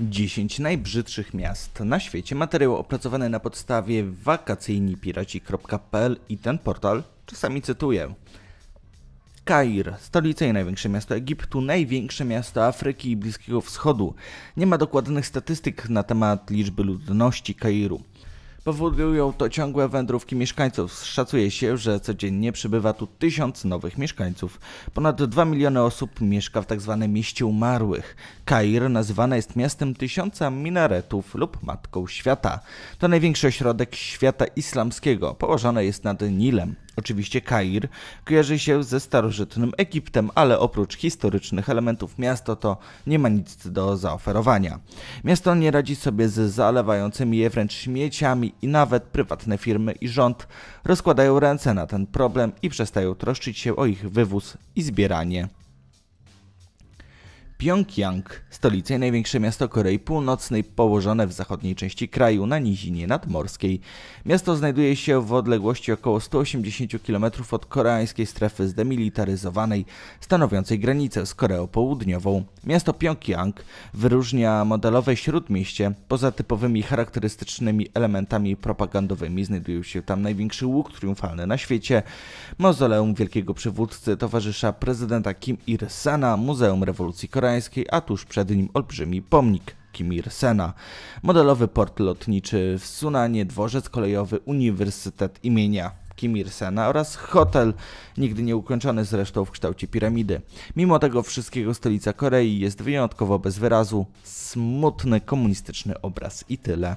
10 najbrzydszych miast na świecie. Materiał opracowany na podstawie wakacyjnipiraci.pl i ten portal czasami cytuję. Kair, stolica i największe miasto Egiptu, największe miasto Afryki i Bliskiego Wschodu. Nie ma dokładnych statystyk na temat liczby ludności Kairu. Powodują to ciągłe wędrówki mieszkańców. Szacuje się, że codziennie przybywa tu tysiąc nowych mieszkańców. Ponad 2 miliony osób mieszka w tzw. Tak mieście umarłych. Kair nazywane jest miastem tysiąca minaretów lub matką świata. To największy ośrodek świata islamskiego. Położone jest nad Nilem. Oczywiście Kair kojarzy się ze starożytnym Egiptem, ale oprócz historycznych elementów miasto to nie ma nic do zaoferowania. Miasto nie radzi sobie z zalewającymi je wręcz śmieciami i nawet prywatne firmy i rząd rozkładają ręce na ten problem i przestają troszczyć się o ich wywóz i zbieranie. Pjongjang, stolica i największe miasto Korei Północnej, położone w zachodniej części kraju na nizinie nadmorskiej. Miasto znajduje się w odległości około 180 km od koreańskiej strefy zdemilitaryzowanej, stanowiącej granicę z Koreą Południową. Miasto Pjongjang wyróżnia modelowe śródmieście. Poza typowymi charakterystycznymi elementami propagandowymi znajduje się tam największy łuk triumfalny na świecie, mozoleum wielkiego przywódcy, towarzysza prezydenta Kim il Muzeum Rewolucji Koreańskiej, koreańskiej, a tuż przed nim olbrzymi pomnik. Kim Il-sena, modelowy port lotniczy w Sunanie, dworzec kolejowy, uniwersytet imienia Kim Il-sena oraz hotel, nigdy nieukończony zresztą w kształcie piramidy. Mimo tego wszystkiego stolica Korei jest wyjątkowo bez wyrazu, smutny komunistyczny obraz i tyle.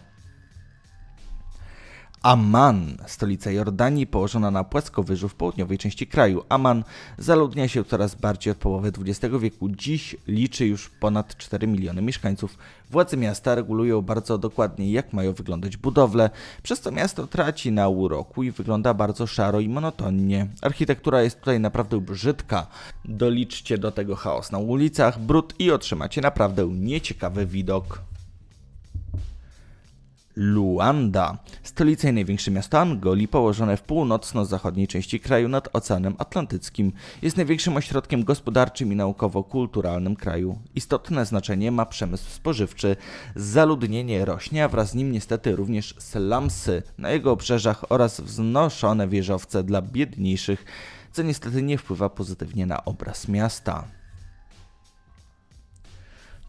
Amman, stolica Jordanii położona na płaskowyżu w południowej części kraju. Amman zaludnia się coraz bardziej od połowy XX wieku. Dziś liczy już ponad 4 miliony mieszkańców. Władze miasta regulują bardzo dokładnie, jak mają wyglądać budowle, przez to miasto traci na uroku i wygląda bardzo szaro i monotonnie. Architektura jest tutaj naprawdę brzydka. Doliczcie do tego chaos na ulicach, brud i otrzymacie naprawdę nieciekawy widok. Luanda. Stolica i największe miasto Angolii, położone w północno-zachodniej części kraju nad Oceanem Atlantyckim. Jest największym ośrodkiem gospodarczym i naukowo-kulturalnym kraju. Istotne znaczenie ma przemysł spożywczy. Zaludnienie rośnie, a wraz z nim niestety również slumsy na jego obrzeżach oraz wznoszone wieżowce dla biedniejszych, co niestety nie wpływa pozytywnie na obraz miasta.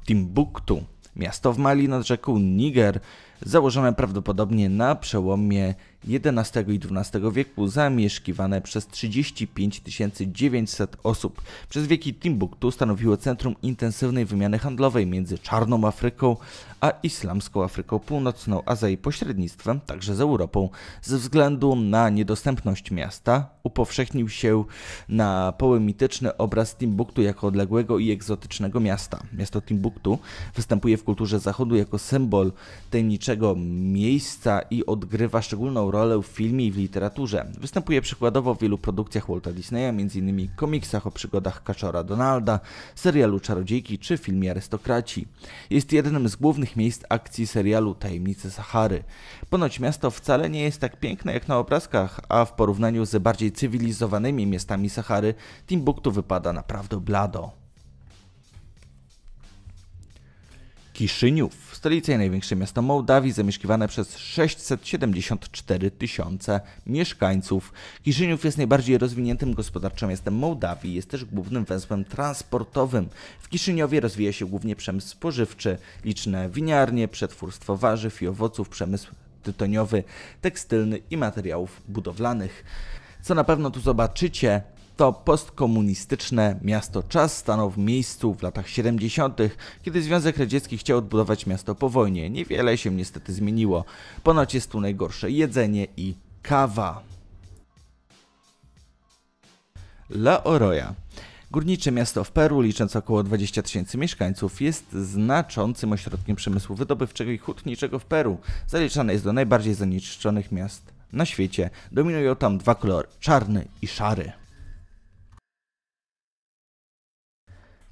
Timbuktu. Miasto w Mali nad rzeką Niger założone prawdopodobnie na przełomie XI i XII wieku zamieszkiwane przez 35 900 osób. Przez wieki Timbuktu stanowiło centrum intensywnej wymiany handlowej między Czarną Afryką a Islamską Afryką Północną, a za jej pośrednictwem także z Europą. Ze względu na niedostępność miasta upowszechnił się na poemityczny obraz Timbuktu jako odległego i egzotycznego miasta. Miasto Timbuktu występuje w kulturze zachodu jako symbol tajemniczego miejsca i odgrywa szczególną rolę w filmie i w literaturze. Występuje przykładowo w wielu produkcjach Walta Disneya, m.in. komiksach o przygodach Kaczora Donalda, serialu Czarodziejki czy filmie Arystokraci. Jest jednym z głównych miejsc akcji serialu Tajemnice Sahary. Ponoć miasto wcale nie jest tak piękne jak na obrazkach, a w porównaniu z bardziej cywilizowanymi miastami Sahary, Timbuktu wypada naprawdę blado. Kiszyniów, stolicy i największe miasto Mołdawii, zamieszkiwane przez 674 tysiące mieszkańców. Kiszyniów jest najbardziej rozwiniętym gospodarczo miastem Mołdawii, jest też głównym węzłem transportowym. W Kiszyniowie rozwija się głównie przemysł spożywczy, liczne winiarnie, przetwórstwo warzyw i owoców, przemysł tytoniowy, tekstylny i materiałów budowlanych. Co na pewno tu zobaczycie, to postkomunistyczne miasto Czas stanął w miejscu w latach 70., kiedy Związek Radziecki chciał odbudować miasto po wojnie. Niewiele się niestety zmieniło. Ponoć jest tu najgorsze jedzenie i kawa. La Oroya. Górnicze miasto w Peru, licząc około 20 tysięcy mieszkańców, jest znaczącym ośrodkiem przemysłu wydobywczego i hutniczego w Peru. Zaliczane jest do najbardziej zanieczyszczonych miast na świecie. Dominują tam dwa kolory, czarny i szary.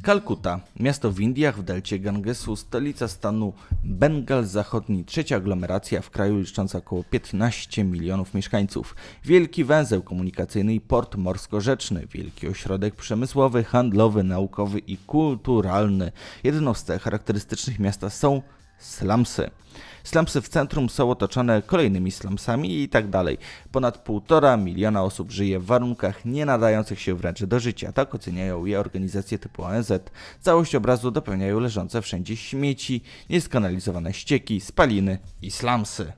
Kalkuta, miasto w Indiach w delcie Gangesu, stolica stanu Bengal Zachodni, trzecia aglomeracja w kraju licząca około 15 milionów mieszkańców. Wielki węzeł komunikacyjny i port morsko-rzeczny, wielki ośrodek przemysłowy, handlowy, naukowy i kulturalny. Jedną z cech charakterystycznych miasta są slumsy. Slumsy w centrum są otoczone kolejnymi slumsami i tak dalej. Ponad 1,5 miliona osób żyje w warunkach nie nadających się wręcz do życia, tak oceniają je organizacje typu ONZ. Całość obrazu dopełniają leżące wszędzie śmieci, nieskanalizowane ścieki, spaliny i slumsy.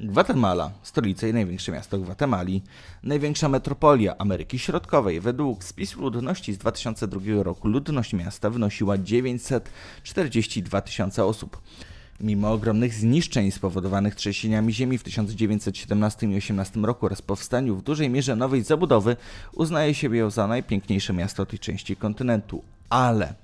Gwatemala, stolica i największe miasto Gwatemali, największa metropolia Ameryki Środkowej. Według spisu ludności z 2002 roku ludność miasta wynosiła 942 tysiące osób. Mimo ogromnych zniszczeń spowodowanych trzęsieniami ziemi w 1917 i 18 roku oraz powstaniu w dużej mierze nowej zabudowy, uznaje się ją za najpiękniejsze miasto tej części kontynentu. Ale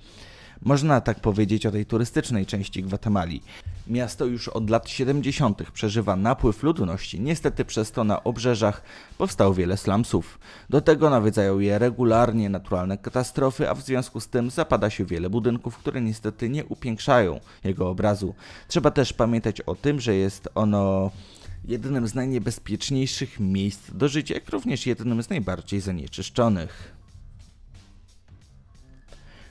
można tak powiedzieć o tej turystycznej części Gwatemali. Miasto już od lat 70. przeżywa napływ ludności, niestety przez to na obrzeżach powstało wiele slumsów. Do tego nawiedzają je regularnie naturalne katastrofy, a w związku z tym zapada się wiele budynków, które niestety nie upiększają jego obrazu. Trzeba też pamiętać o tym, że jest ono jednym z najniebezpieczniejszych miejsc do życia, jak również jednym z najbardziej zanieczyszczonych.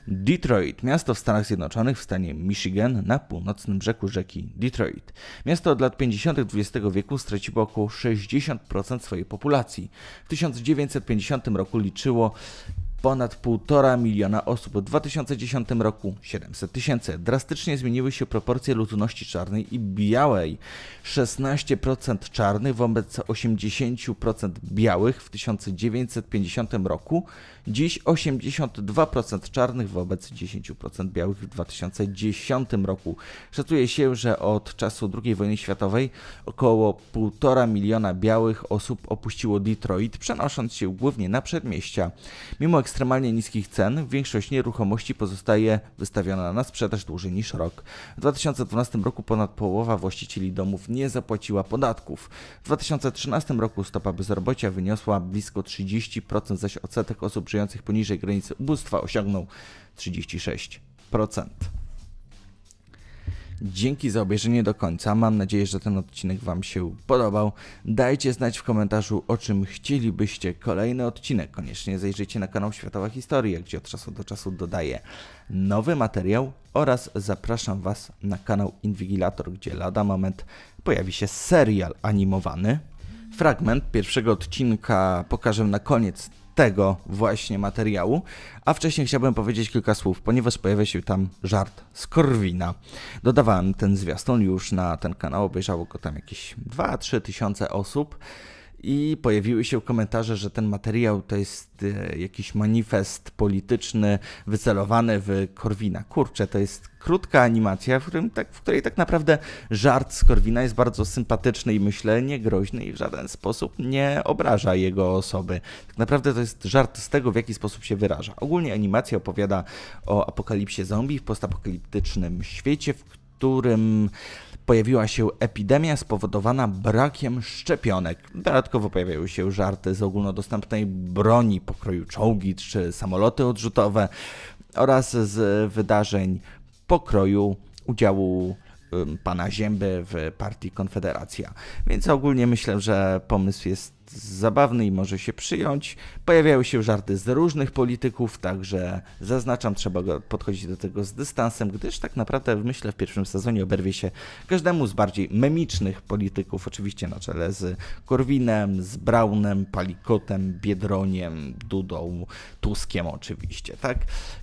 Detroit, miasto w Stanach Zjednoczonych w stanie Michigan na północnym brzegu rzeki Detroit. Miasto od lat 50. XX wieku straciło około 60% swojej populacji. W 1950 roku liczyło ponad 1,5 miliona osób. W 2010 roku 700 tysięcy. Drastycznie zmieniły się proporcje ludności czarnej i białej. 16% czarnych wobec 80% białych w 1950 roku Dziś 82% czarnych wobec 10% białych w 2010 roku. Szacuje się, że od czasu II wojny światowej około 1,5 miliona białych osób opuściło Detroit, przenosząc się głównie na przedmieścia. Mimo ekstremalnie niskich cen, większość nieruchomości pozostaje wystawiona na sprzedaż dłużej niż rok. W 2012 roku ponad połowa właścicieli domów nie zapłaciła podatków. W 2013 roku stopa bezrobocia wyniosła blisko 30%, zaś odsetek osób żyjących poniżej granicy ubóstwa osiągnął 36%. Dzięki za obejrzenie do końca. Mam nadzieję, że ten odcinek Wam się podobał. Dajcie znać w komentarzu, o czym chcielibyście kolejny odcinek. Koniecznie zajrzyjcie na kanał Światowa Historia, gdzie od czasu do czasu dodaję nowy materiał oraz zapraszam Was na kanał Inwigilator, gdzie lada moment pojawi się serial animowany. Fragment pierwszego odcinka pokażę na koniec tego właśnie materiału, a wcześniej chciałbym powiedzieć kilka słów, ponieważ pojawia się tam żart z Korwina. Dodawałem ten zwiastun już na ten kanał, obejrzało go tam jakieś 2-3 tysiące osób i pojawiły się komentarze, że ten materiał to jest e, jakiś manifest polityczny wycelowany w Korwina. Kurczę, to jest krótka animacja, w, tak, w, której tak naprawdę żart z Korwina jest bardzo sympatyczny i myślę niegroźny i w żaden sposób nie obraża jego osoby. Tak naprawdę to jest żart z tego, w jaki sposób się wyraża. Ogólnie animacja opowiada o apokalipsie zombie w postapokaliptycznym świecie, w którym pojawiła się epidemia spowodowana brakiem szczepionek. Dodatkowo pojawiają się żarty z ogólnodostępnej broni pokroju czołgi czy samoloty odrzutowe oraz z wydarzeń pokroju udziału pana Zięby w partii Konfederacja. Więc ogólnie myślę, że pomysł jest zabawny i może się przyjąć. Pojawiają się żarty z różnych polityków, także zaznaczam, trzeba podchodzić do tego z dystansem, gdyż tak naprawdę myślę w pierwszym sezonie oberwie się każdemu z bardziej memicznych polityków, oczywiście na czele z Korwinem, z Braunem, Palikotem, Biedroniem, Dudą, Tuskiem oczywiście, tak?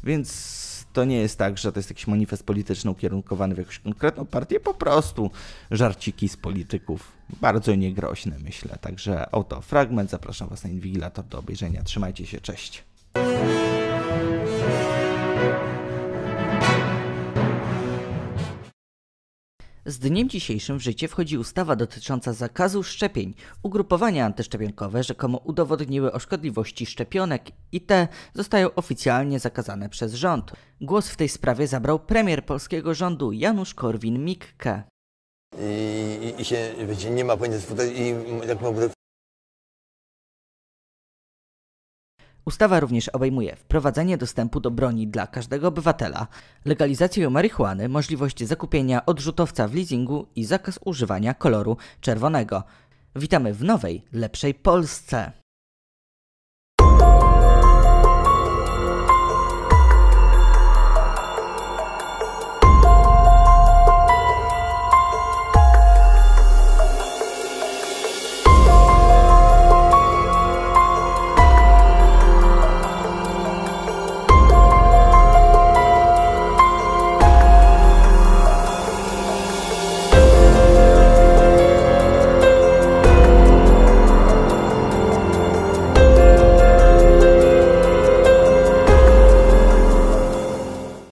Więc to nie jest tak, że to jest jakiś manifest polityczny ukierunkowany w jakąś konkretną partię, po prostu żarciki z polityków bardzo niegroźne, myślę. Także oto fragment. Zapraszam Was na Inwigilator do obejrzenia. Trzymajcie się, cześć. Z dniem dzisiejszym w życie wchodzi ustawa dotycząca zakazu szczepień. Ugrupowania antyszczepionkowe rzekomo udowodniły o szkodliwości szczepionek i te zostają oficjalnie zakazane przez rząd. Głos w tej sprawie zabrał premier polskiego rządu Janusz Korwin-Mikke i, i się, wiecie, nie ma pojęcia i jak Ustawa również obejmuje wprowadzenie dostępu do broni dla każdego obywatela, legalizację marihuany, możliwość zakupienia odrzutowca w leasingu i zakaz używania koloru czerwonego. Witamy w nowej, lepszej Polsce!